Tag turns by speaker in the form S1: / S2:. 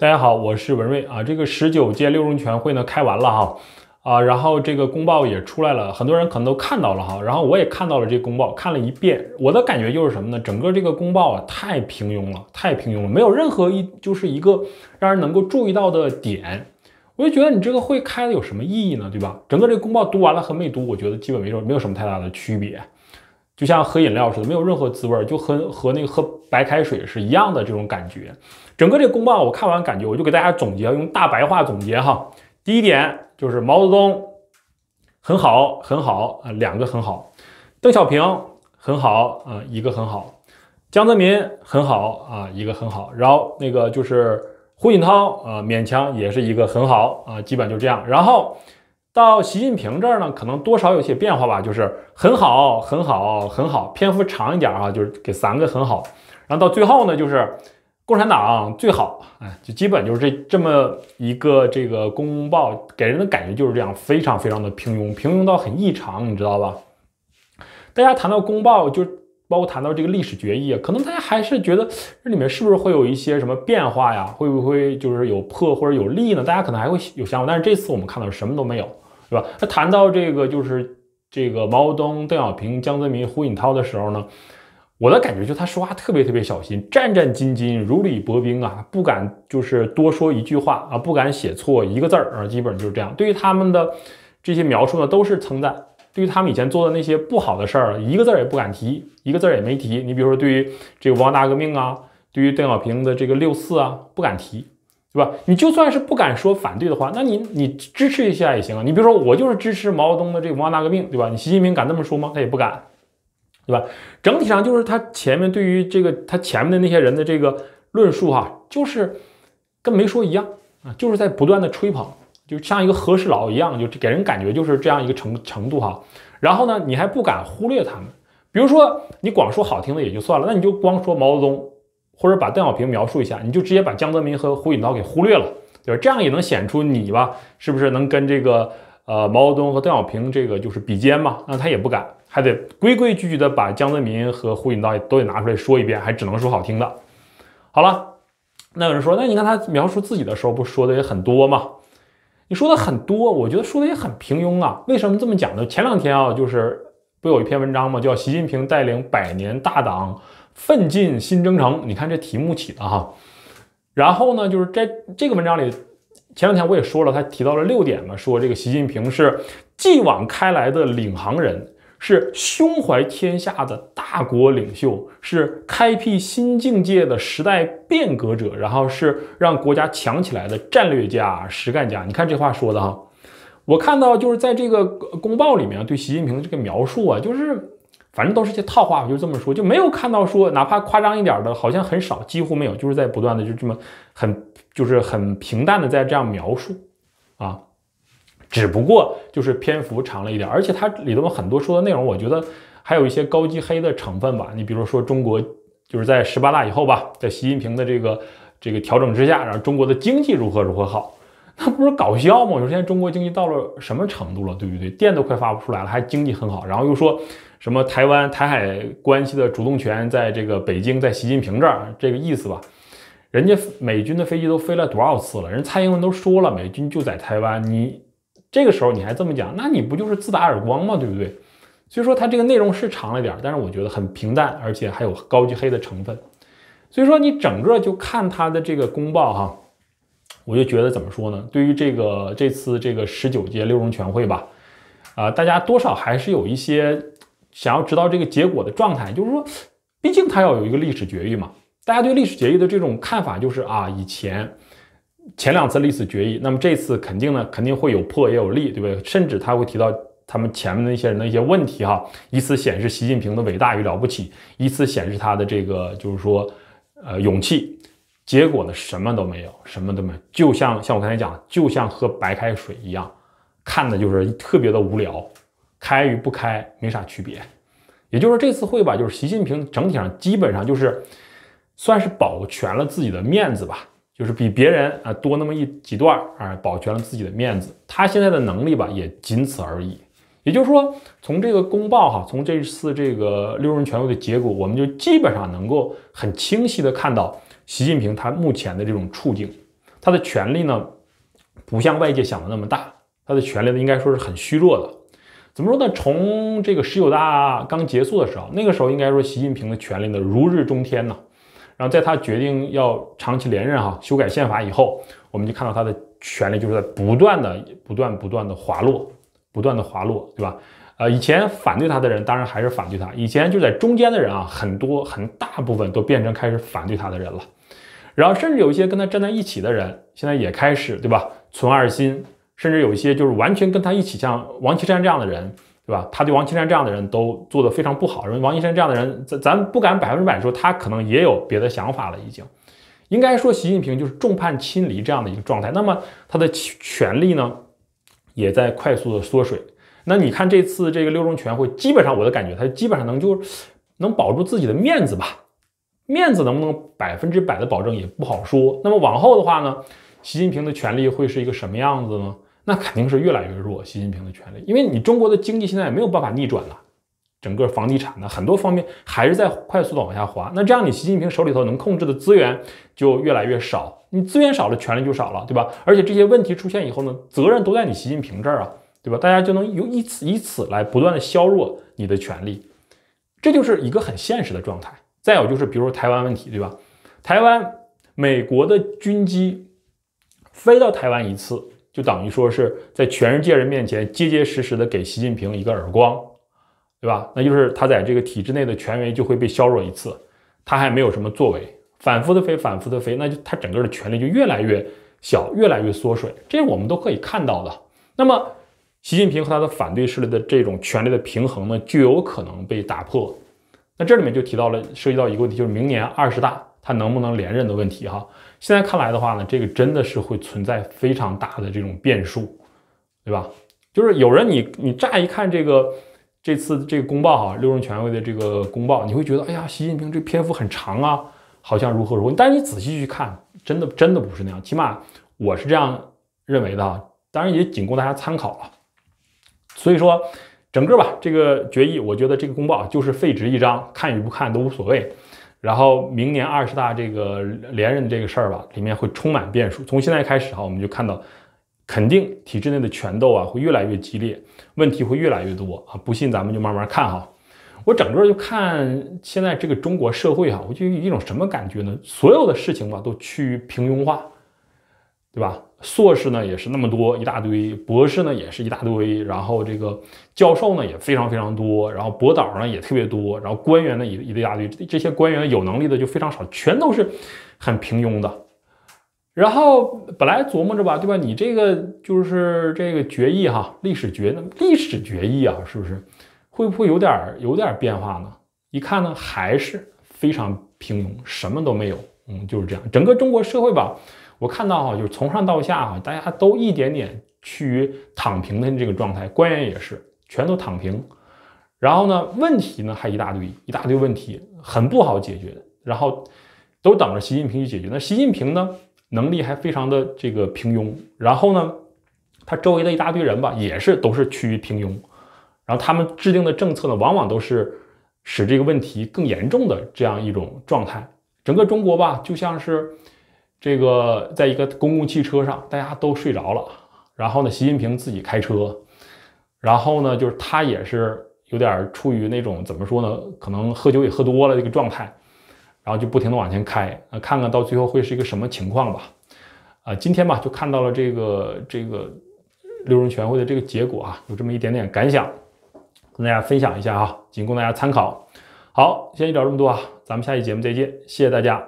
S1: 大家好，我是文瑞啊。这个十九届六中全会呢开完了哈，啊，然后这个公报也出来了，很多人可能都看到了哈。然后我也看到了这个公报，看了一遍，我的感觉就是什么呢？整个这个公报啊太平庸了，太平庸了，没有任何一就是一个让人能够注意到的点。我就觉得你这个会开的有什么意义呢？对吧？整个这个公报读完了和没读，我觉得基本没有没有什么太大的区别。就像喝饮料似的，没有任何滋味，就和和那个喝白开水是一样的这种感觉。整个这个公报我看完，感觉我就给大家总结，用大白话总结哈。第一点就是毛泽东很好很好啊，两个很好；邓小平很好啊，一个很好；江泽民很好啊，一个很好。然后那个就是胡锦涛啊，勉强也是一个很好啊，基本就这样。然后。到习近平这儿呢，可能多少有些变化吧，就是很好，很好，很好，篇幅长一点啊，就是给三个很好，然后到最后呢，就是共产党最好，哎，就基本就是这这么一个这个公报给人的感觉就是这样，非常非常的平庸，平庸到很异常，你知道吧？大家谈到公报就。包括谈到这个历史决议啊，可能大家还是觉得这里面是不是会有一些什么变化呀？会不会就是有破或者有利呢？大家可能还会有想法，但是这次我们看到什么都没有，对吧？那谈到这个就是这个毛泽东、邓小平、江泽民、胡锦涛的时候呢，我的感觉就他说话特别特别小心，战战兢兢，如履薄冰啊，不敢就是多说一句话啊，不敢写错一个字儿啊，基本就是这样。对于他们的这些描述呢，都是称赞。对于他们以前做的那些不好的事儿，一个字儿也不敢提，一个字儿也没提。你比如说，对于这个文化大革命啊，对于邓小平的这个六四啊，不敢提，对吧？你就算是不敢说反对的话，那你你支持一下也行啊。你比如说，我就是支持毛泽东的这个文化大革命，对吧？你习近平敢这么说吗？他也不敢，对吧？整体上就是他前面对于这个他前面的那些人的这个论述哈，就是跟没说一样啊，就是在不断的吹捧。就像一个和事佬一样，就给人感觉就是这样一个程程度哈。然后呢，你还不敢忽略他们，比如说你光说好听的也就算了，那你就光说毛泽东或者把邓小平描述一下，你就直接把江泽民和胡锦涛给忽略了，对吧？这样也能显出你吧，是不是能跟这个呃毛泽东和邓小平这个就是比肩嘛？那他也不敢，还得规规矩矩的把江泽民和胡锦涛都得拿出来说一遍，还只能说好听的。好了，那有人说，那你看他描述自己的时候，不说的也很多嘛。你说的很多，我觉得说的也很平庸啊。为什么这么讲呢？前两天啊，就是不有一篇文章嘛，叫《习近平带领百年大党奋进新征程》。你看这题目起的哈。然后呢，就是在这个文章里，前两天我也说了，他提到了六点嘛，说这个习近平是继往开来的领航人。是胸怀天下的大国领袖，是开辟新境界的时代变革者，然后是让国家强起来的战略家、实干家。你看这话说的哈，我看到就是在这个公报里面对习近平的这个描述啊，就是反正都是些套话，就这么说，就没有看到说哪怕夸张一点的，好像很少，几乎没有，就是在不断的就这么很就是很平淡的在这样描述啊。只不过就是篇幅长了一点，而且它里头有很多说的内容，我觉得还有一些高级黑的成分吧。你比如说中国就是在十八大以后吧，在习近平的这个这个调整之下，然后中国的经济如何如何好，那不是搞笑吗？你说现在中国经济到了什么程度了，对不对？电都快发不出来了，还经济很好，然后又说什么台湾台海关系的主动权在这个北京，在习近平这儿这个意思吧？人家美军的飞机都飞了多少次了？人蔡英文都说了，美军就在台湾，你。这个时候你还这么讲，那你不就是自打耳光吗？对不对？所以说它这个内容是长了点，但是我觉得很平淡，而且还有高级黑的成分。所以说你整个就看它的这个公报哈，我就觉得怎么说呢？对于这个这次这个十九届六中全会吧，啊，大家多少还是有一些想要知道这个结果的状态，就是说，毕竟它要有一个历史决议嘛。大家对历史决议的这种看法就是啊，以前。前两次历次决议，那么这次肯定呢，肯定会有破也有利，对不对？甚至他会提到他们前面的一些人的一些问题哈，以此显示习近平的伟大与了不起，以此显示他的这个就是说，呃，勇气。结果呢，什么都没有，什么都没，有，就像像我刚才讲，就像喝白开水一样，看的就是特别的无聊，开与不开没啥区别。也就是说，这次会吧，就是习近平整体上基本上就是算是保全了自己的面子吧。就是比别人啊多那么一几段啊，保全了自己的面子。他现在的能力吧，也仅此而已。也就是说，从这个公报哈，从这次这个六人全会的结果，我们就基本上能够很清晰的看到习近平他目前的这种处境。他的权力呢，不像外界想的那么大。他的权力呢，应该说是很虚弱的。怎么说呢？从这个十九大刚结束的时候，那个时候应该说习近平的权力呢，如日中天呢。然后在他决定要长期连任哈，修改宪法以后，我们就看到他的权力就是在不断的、不断、不断的滑落，不断的滑落，对吧？呃，以前反对他的人当然还是反对他，以前就在中间的人啊，很多很大部分都变成开始反对他的人了。然后甚至有一些跟他站在一起的人，现在也开始，对吧？存二心，甚至有一些就是完全跟他一起，像王岐山这样的人。对吧？他对王岐山这样的人都做的非常不好。认为王岐山这样的人，咱咱不敢百分之百说他可能也有别的想法了。已经应该说，习近平就是众叛亲离这样的一个状态。那么他的权力呢，也在快速的缩水。那你看这次这个六中全会，基本上我的感觉，他基本上能就能保住自己的面子吧？面子能不能百分之百的保证也不好说。那么往后的话呢，习近平的权力会是一个什么样子呢？那肯定是越来越弱，习近平的权力，因为你中国的经济现在也没有办法逆转了，整个房地产呢很多方面还是在快速的往下滑。那这样你习近平手里头能控制的资源就越来越少，你资源少了，权力就少了，对吧？而且这些问题出现以后呢，责任都在你习近平这儿啊，对吧？大家就能由以此以此来不断的削弱你的权力，这就是一个很现实的状态。再有就是比如说台湾问题，对吧？台湾美国的军机飞到台湾一次。就等于说是在全世界人面前结结实实的给习近平一个耳光，对吧？那就是他在这个体制内的权威就会被削弱一次，他还没有什么作为，反复的飞，反复的飞，那就他整个的权力就越来越小，越来越缩水，这是我们都可以看到的。那么，习近平和他的反对势力的这种权力的平衡呢，就有可能被打破。那这里面就提到了涉及到一个问题，就是明年二十大。他能不能连任的问题，哈，现在看来的话呢，这个真的是会存在非常大的这种变数，对吧？就是有人你你乍一看这个这次这个公报哈，六中全会的这个公报，你会觉得，哎呀，习近平这篇幅很长啊，好像如何如何，但是你仔细去看，真的真的不是那样，起码我是这样认为的，当然也仅供大家参考了。所以说，整个吧这个决议，我觉得这个公报就是废纸一张，看与不看都无所谓。然后明年二十大这个连任这个事儿吧，里面会充满变数。从现在开始哈，我们就看到，肯定体制内的拳斗啊会越来越激烈，问题会越来越多啊！不信咱们就慢慢看哈。我整个就看现在这个中国社会哈，我就有一种什么感觉呢？所有的事情吧都趋于平庸化。对吧？硕士呢也是那么多一大堆，博士呢也是一大堆，然后这个教授呢也非常非常多，然后博导呢也特别多，然后官员呢也一大堆，这些官员有能力的就非常少，全都是很平庸的。然后本来琢磨着吧，对吧？你这个就是这个决议哈，历史决历史决议啊，是不是会不会有点有点变化呢？一看呢还是非常平庸，什么都没有。嗯，就是这样，整个中国社会吧。我看到哈，就是从上到下哈，大家都一点点趋于躺平的这个状态，官员也是全都躺平。然后呢，问题呢还一大堆，一大堆问题很不好解决。然后都等着习近平去解决。那习近平呢，能力还非常的这个平庸。然后呢，他周围的一大堆人吧，也是都是趋于平庸。然后他们制定的政策呢，往往都是使这个问题更严重的这样一种状态。整个中国吧，就像是。这个在一个公共汽车上，大家都睡着了，然后呢，习近平自己开车，然后呢，就是他也是有点处于那种怎么说呢，可能喝酒也喝多了这个状态，然后就不停的往前开，啊，看看到最后会是一个什么情况吧，啊，今天吧就看到了这个这个六中全会的这个结果啊，有这么一点点感想，跟大家分享一下啊，仅供大家参考。好，先讲这么多啊，咱们下期节目再见，谢谢大家。